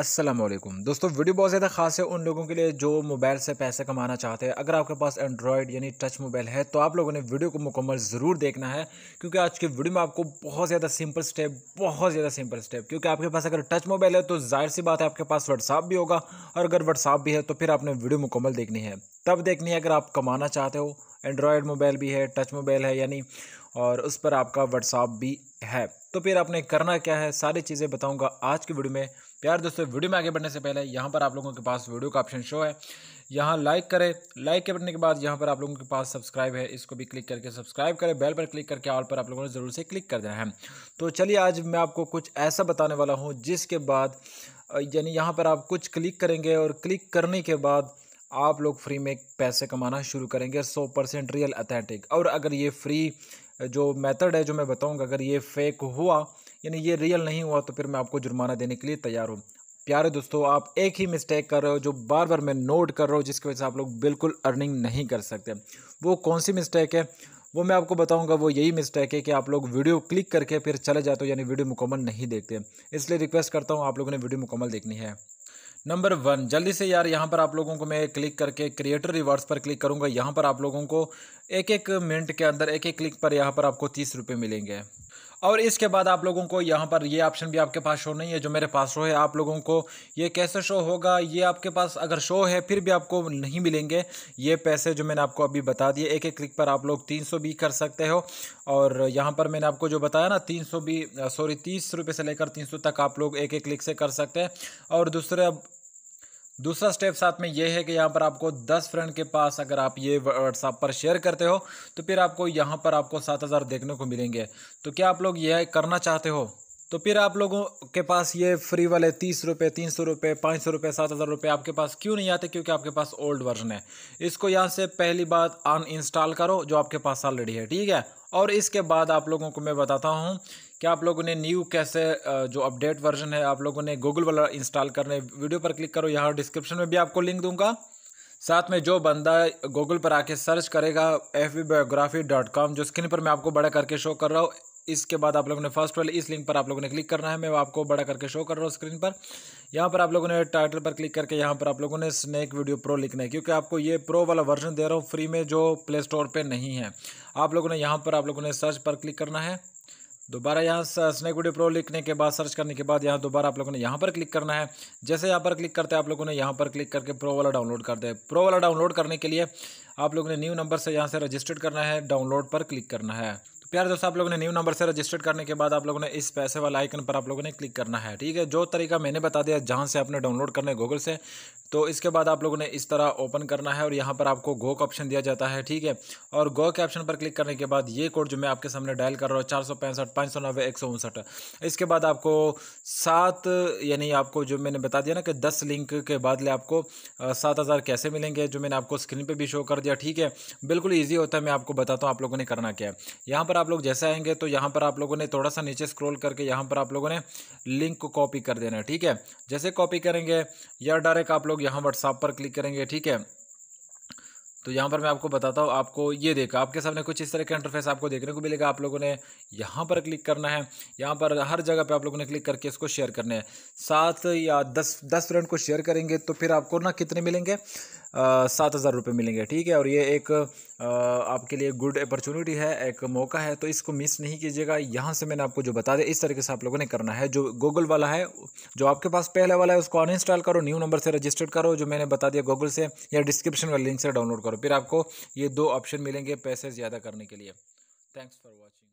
असलम दोस्तों वीडियो बहुत ज़्यादा खास है उन लोगों के लिए जो मोबाइल से पैसे कमाना चाहते हैं अगर आपके पास एंड्रॉयड यानी टच मोबाइल है तो आप लोगों ने वीडियो को मुकम्मल ज़रूर देखना है क्योंकि आज के वीडियो में आपको बहुत ज़्यादा सिंपल स्टेप बहुत ज़्यादा सिंपल स्टेप क्योंकि आपके पास अगर टच मोबाइल है तो जाहिर सी बात है आपके पास व्हाट्सअप भी होगा और अगर व्हाट्सअप भी है तो फिर आपने वीडियो मुकम्मल देखनी है तब देखनी है अगर आप कमाना चाहते हो एंड्रॉयड मोबाइल भी है टच मोबाइल है यानी और उस पर आपका व्हाट्सअप भी है तो फिर आपने करना क्या है सारी चीज़ें बताऊँगा आज की वीडियो में प्यार दोस्तों वीडियो में आगे बढ़ने से पहले यहाँ पर आप लोगों के पास वीडियो का ऑप्शन शो है यहाँ लाइक करें लाइक के बढ़ने के बाद यहाँ पर आप लोगों के पास सब्सक्राइब है इसको भी क्लिक करके सब्सक्राइब करें बेल पर क्लिक करके ऑल पर आप लोगों ने ज़रूर से क्लिक कर देना है तो चलिए आज मैं आपको कुछ ऐसा बताने वाला हूँ जिसके बाद यानी यहाँ पर आप कुछ क्लिक करेंगे और क्लिक करने के बाद आप लोग फ्री में पैसे कमाना शुरू करेंगे सौ परसेंट रियल अथेंटिक और अगर ये फ्री जो मेथड है जो मैं बताऊंगा अगर ये फेक हुआ यानी ये रियल नहीं हुआ तो फिर मैं आपको जुर्माना देने के लिए तैयार हूँ प्यारे दोस्तों आप एक ही मिस्टेक कर रहे हो जो बार बार मैं नोट कर रहा हूँ जिसकी वजह से आप लोग बिल्कुल अर्निंग नहीं कर सकते वो कौन सी मिस्टेक है वो मैं आपको बताऊंगा वो यही मिस्टेक है कि आप लोग वीडियो क्लिक करके फिर चले जाते हो यानी वीडियो मुकम्मल नहीं देखते इसलिए रिक्वेस्ट करता हूँ आप लोगों ने वीडियो मुकम्मल देखनी है नंबर वन जल्दी से यार यहाँ पर आप लोगों को मैं क्लिक करके क्रिएटर रिवार्ड्स पर क्लिक करूँगा यहाँ पर आप लोगों को एक एक मिनट के अंदर एक एक क्लिक पर यहाँ पर आपको तीस रुपये मिलेंगे और इसके बाद आप लोगों को यहाँ पर ये ऑप्शन भी आपके पास शो नहीं है जो मेरे पास शो है आप लोगों को ये कैसे शो होगा ये आपके पास अगर शो है फिर भी आपको नहीं मिलेंगे ये पैसे जो मैंने आपको अभी बता दिए एक एक क्लिक पर आप लोग तीन भी कर सकते हो और यहाँ पर मैंने आपको जो बताया ना तीन भी सॉरी तीस रुपये से लेकर तीन तक आप लोग एक एक क्लिक से कर सकते हैं और दूसरे दूसरा स्टेप साथ में ये है कि यहाँ पर आपको 10 फ्रेंड के पास अगर आप ये व्हाट्सअप पर शेयर करते हो तो फिर आपको यहाँ पर आपको 7000 देखने को मिलेंगे तो क्या आप लोग यह करना चाहते हो तो फिर आप लोगों के पास ये फ्री वाले तीस रुपये तीन सौ रुपये पाँच सौ रुपये सात हज़ार रुपये आपके पास क्यों नहीं आते क्योंकि आपके पास ओल्ड वर्जन है इसको यहाँ से पहली बार अन इंस्टॉल करो जो आपके पास ऑलरेडी है ठीक है और इसके बाद आप लोगों को मैं बताता हूँ क्या आप लोगों ने न्यू कैसे जो अपडेट वर्जन है आप लोगों ने गूगल वाला इंस्टॉल करने वीडियो पर क्लिक करो यहाँ डिस्क्रिप्शन में भी आपको लिंक दूंगा साथ में जो बंदा गूगल पर आके सर्च करेगा एफ बायोग्राफी डॉट कॉम जो स्क्रीन पर मैं आपको बड़ा करके शो कर रहा हूँ इसके बाद आप लोगों ने फर्स्ट वाले इस लिंक पर आप लोगों ने क्लिक करना है मैं आपको बड़ा करके शो कर रहा हूँ स्क्रीन पर यहाँ पर आप लोगों ने टाइटल पर क्लिक करके यहाँ पर आप लोगों ने स्नैक वीडियो प्रो लिखना है क्योंकि आपको ये प्रो वाला वर्जन दे रहा हूँ फ्री में जो प्ले स्टोर पर नहीं है आप लोगों ने यहाँ पर आप लोगों ने सर्च पर क्लिक करना है दोबारा यहाँ वीडियो प्रो लिखने के बाद सर्च करने के बाद यहाँ दोबारा आप लोगों ने यहाँ पर क्लिक करना है जैसे यहाँ पर क्लिक करते हैं आप लोगों ने यहाँ पर क्लिक करके प्रो वाला डाउनलोड कर दे प्रो वाला डाउनलोड करने के लिए आप लोगों ने न्यू नंबर से यहाँ से रजिस्टर्ड करना है डाउनलोड पर क्लिक करना है प्यार दोस्तों आप लोगों ने न्यू नंबर से रजिस्टर्ड करने के बाद आप लोगों ने इस पैसे वाला आइकन पर आप लोगों ने क्लिक करना है ठीक है जो तरीका मैंने बता दिया जहाँ से आपने डाउनलोड करने गूगल से तो इसके बाद आप लोगों ने इस तरह ओपन करना है और यहाँ पर आपको गो का ऑप्शन दिया जाता है ठीक है और गो के ऑप्शन पर क्लिक करने के बाद ये कोड जो मैं आपके सामने डायल कर रहा हूँ चार सौ पैंसठ सौ नब्बे एक सौ उनसठ इसके बाद आपको सात यानी आपको जो मैंने बता दिया ना कि दस लिंक के बाद ले आपको सात हज़ार कैसे मिलेंगे जो मैंने आपको स्क्रीन पर भी शो कर दिया ठीक है बिल्कुल ईजी होता है मैं आपको बताता हूँ आप लोगों ने करना क्या है यहाँ पर आप लोग जैसे आएंगे तो यहाँ पर आप लोगों ने थोड़ा सा नीचे स्क्रॉल करके यहाँ पर आप लोगों ने लिंक को कॉपी कर देना है ठीक है जैसे कॉपी करेंगे या डायरेक्ट आप लोग यहाँ व्हाट्सअप पर क्लिक करेंगे ठीक है तो यहाँ पर मैं आपको बताता हूँ आपको ये देखा आपके सामने कुछ इस तरह का इंटरफेस आपको देखने को मिलेगा आप लोगों ने यहाँ पर क्लिक करना है यहाँ पर हर जगह पे आप लोगों ने क्लिक करके इसको शेयर करना है सात या दस दस फ्रेंड को शेयर करेंगे तो फिर आपको ना कितने मिलेंगे सात हज़ार रुपये मिलेंगे ठीक है और ये एक आपके लिए गुड अपॉर्चुनिटी है एक मौका है तो इसको मिस नहीं कीजिएगा यहाँ से मैंने आपको जो बता दिया इस तरीके से आप लोगों ने करना है जो गूगल वाला है जो आपके पास पहले वाला है उसको अनइंस्टॉल करो न्यू नंबर से रजिस्टर्ड करो जो मैंने बता दिया गूगल से या डिस्क्रिप्शन वाले लिंक से डाउनलोड करो फिर आपको ये दो ऑप्शन मिलेंगे पैसे ज़्यादा करने के लिए थैंक्स फॉर वॉचिंग